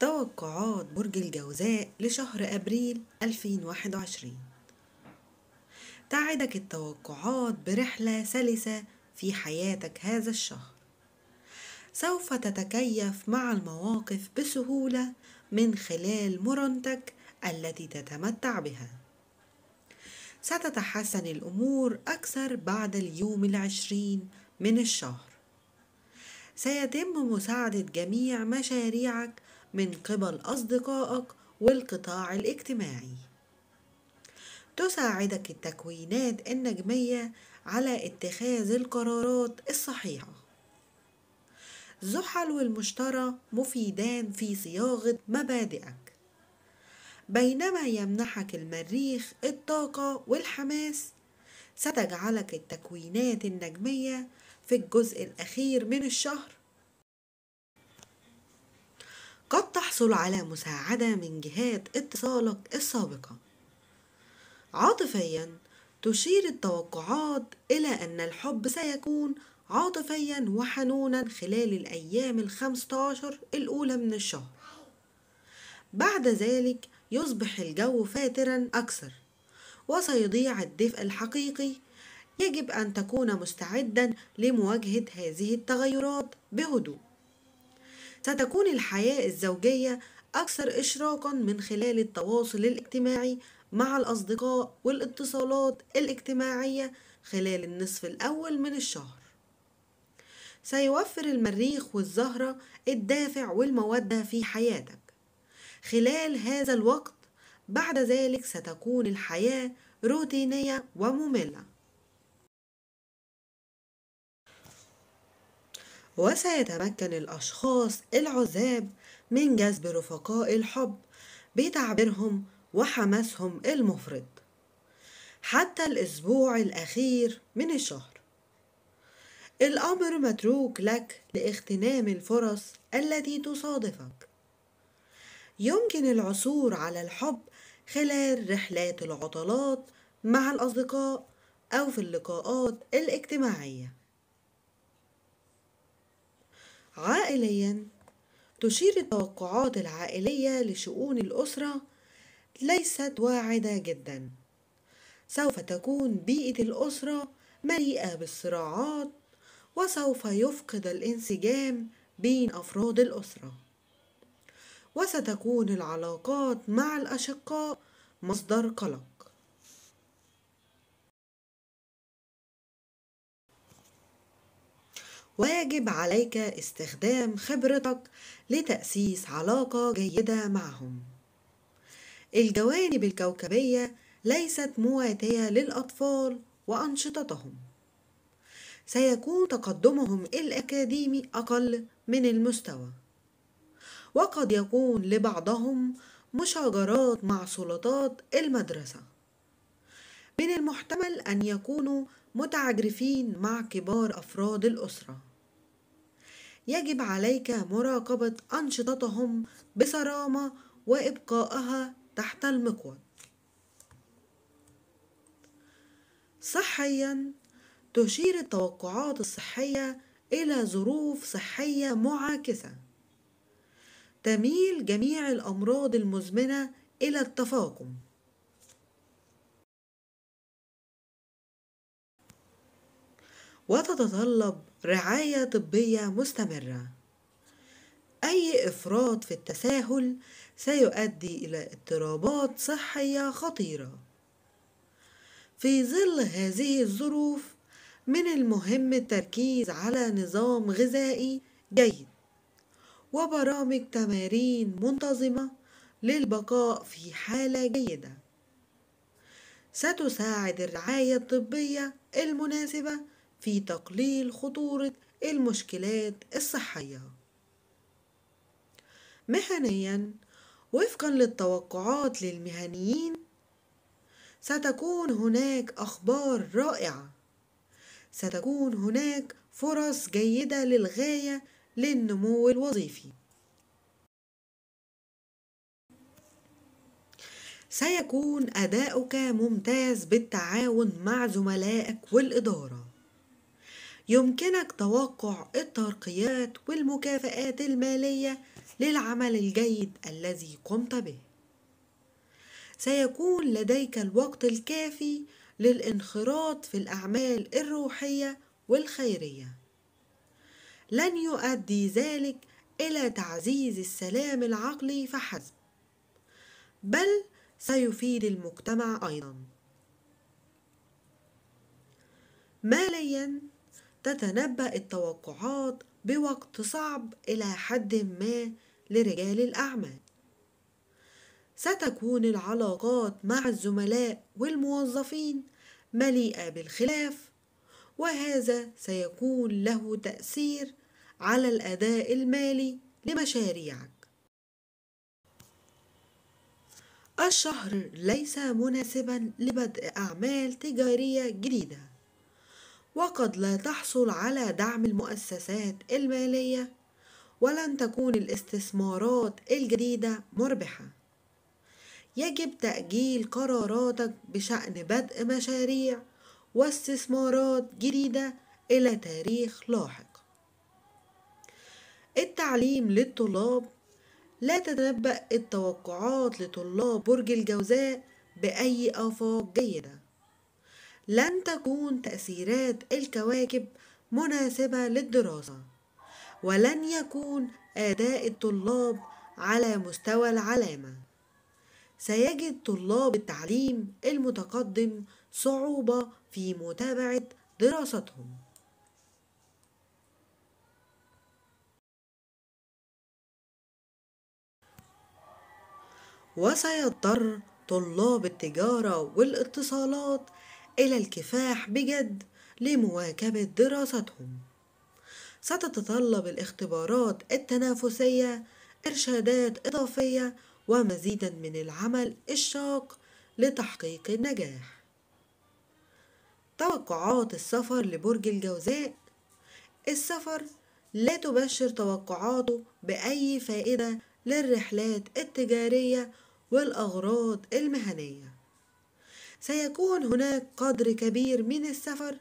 توقعات برج الجوزاء لشهر أبريل 2021 تعدك التوقعات برحلة سلسة في حياتك هذا الشهر سوف تتكيف مع المواقف بسهولة من خلال مرونتك التي تتمتع بها ستتحسن الأمور أكثر بعد اليوم العشرين من الشهر سيتم مساعدة جميع مشاريعك من قبل أصدقائك والقطاع الاجتماعي تساعدك التكوينات النجمية على اتخاذ القرارات الصحيحة زحل والمشترى مفيدان في صياغة مبادئك بينما يمنحك المريخ الطاقة والحماس ستجعلك التكوينات النجمية في الجزء الأخير من الشهر قد تحصل على مساعدة من جهات اتصالك السابقة عاطفيا تشير التوقعات إلى أن الحب سيكون عاطفيا وحنونا خلال الأيام الخمسة عشر الأولى من الشهر بعد ذلك يصبح الجو فاترا أكثر وسيضيع الدفء الحقيقي يجب أن تكون مستعدا لمواجهة هذه التغيرات بهدوء ستكون الحياة الزوجية أكثر إشراقا من خلال التواصل الاجتماعي مع الأصدقاء والاتصالات الاجتماعية خلال النصف الأول من الشهر سيوفر المريخ والزهرة الدافع والمودة في حياتك خلال هذا الوقت بعد ذلك ستكون الحياة روتينية ومملة وسيتمكن الأشخاص العزاب من جذب رفقاء الحب بتعبيرهم وحماسهم المفرط حتى الأسبوع الأخير من الشهر الأمر متروك لك لاغتنام الفرص التي تصادفك يمكن العثور على الحب خلال رحلات العطلات مع الأصدقاء أو في اللقاءات الاجتماعية عائليا تشير التوقعات العائلية لشؤون الأسرة ليست واعدة جدا سوف تكون بيئة الأسرة مليئة بالصراعات وسوف يفقد الانسجام بين أفراد الأسرة وستكون العلاقات مع الأشقاء مصدر قلق واجب عليك استخدام خبرتك لتأسيس علاقة جيدة معهم الجوانب الكوكبية ليست مواتية للأطفال وأنشطتهم سيكون تقدمهم الأكاديمي أقل من المستوى وقد يكون لبعضهم مشاجرات مع سلطات المدرسة من المحتمل أن يكونوا متعجرفين مع كبار أفراد الأسرة يجب عليك مراقبة أنشطتهم بصرامة وإبقائها تحت المقود صحيا تشير التوقعات الصحية إلى ظروف صحية معاكسة تميل جميع الأمراض المزمنة إلى التفاقم وتتطلب رعاية طبية مستمرة أي إفراط في التساهل سيؤدي إلى اضطرابات صحية خطيرة في ظل هذه الظروف من المهم التركيز على نظام غذائي جيد وبرامج تمارين منتظمة للبقاء في حالة جيدة ستساعد الرعاية الطبية المناسبة في تقليل خطورة المشكلات الصحية مهنيا وفقا للتوقعات للمهنيين ستكون هناك أخبار رائعة ستكون هناك فرص جيدة للغاية للنمو الوظيفي سيكون أداؤك ممتاز بالتعاون مع زملائك والإدارة يمكنك توقع الترقيات والمكافآت المالية للعمل الجيد الذي قمت به سيكون لديك الوقت الكافي للانخراط في الأعمال الروحية والخيرية لن يؤدي ذلك إلى تعزيز السلام العقلي فحسب بل سيفيد المجتمع أيضا ماليا تتنبأ التوقعات بوقت صعب إلى حد ما لرجال الأعمال ستكون العلاقات مع الزملاء والموظفين مليئة بالخلاف وهذا سيكون له تأثير على الأداء المالي لمشاريعك الشهر ليس مناسبا لبدء أعمال تجارية جديدة وقد لا تحصل على دعم المؤسسات المالية ولن تكون الاستثمارات الجديدة مربحة يجب تأجيل قراراتك بشأن بدء مشاريع واستثمارات جديدة إلى تاريخ لاحق التعليم للطلاب لا تتنبأ التوقعات لطلاب برج الجوزاء بأي آفاق جيدة لن تكون تأثيرات الكواكب مناسبة للدراسة ولن يكون أداء الطلاب على مستوى العلامة سيجد طلاب التعليم المتقدم صعوبة في متابعة دراستهم وسيضطر طلاب التجارة والاتصالات إلى الكفاح بجد لمواكبة دراستهم ستتطلب الاختبارات التنافسية إرشادات إضافية ومزيدا من العمل الشاق لتحقيق النجاح توقعات السفر لبرج الجوزاء السفر لا تبشر توقعاته بأي فائدة للرحلات التجارية والأغراض المهنية سيكون هناك قدر كبير من السفر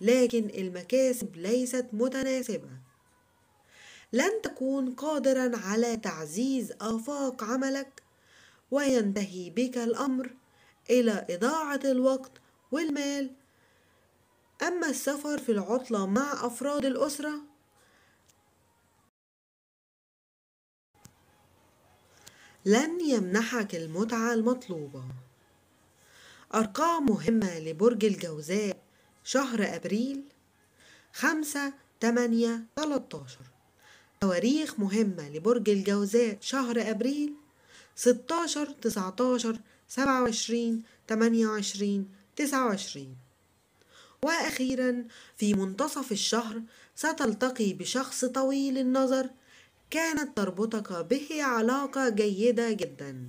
لكن المكاسب ليست متناسبة لن تكون قادرا على تعزيز آفاق عملك وينتهي بك الأمر إلى إضاعة الوقت والمال أما السفر في العطلة مع أفراد الأسرة لن يمنحك المتعة المطلوبة أرقام مهمة لبرج الجوزاء شهر أبريل خمسة تمانية تلتاشر تواريخ مهمة لبرج الجوزاء شهر أبريل ستاشر تسعتاشر سبعة وعشرين تمانية وعشرين تسعة وعشرين وأخيرا في منتصف الشهر ستلتقي بشخص طويل النظر كانت تربطك به علاقة جيدة جداً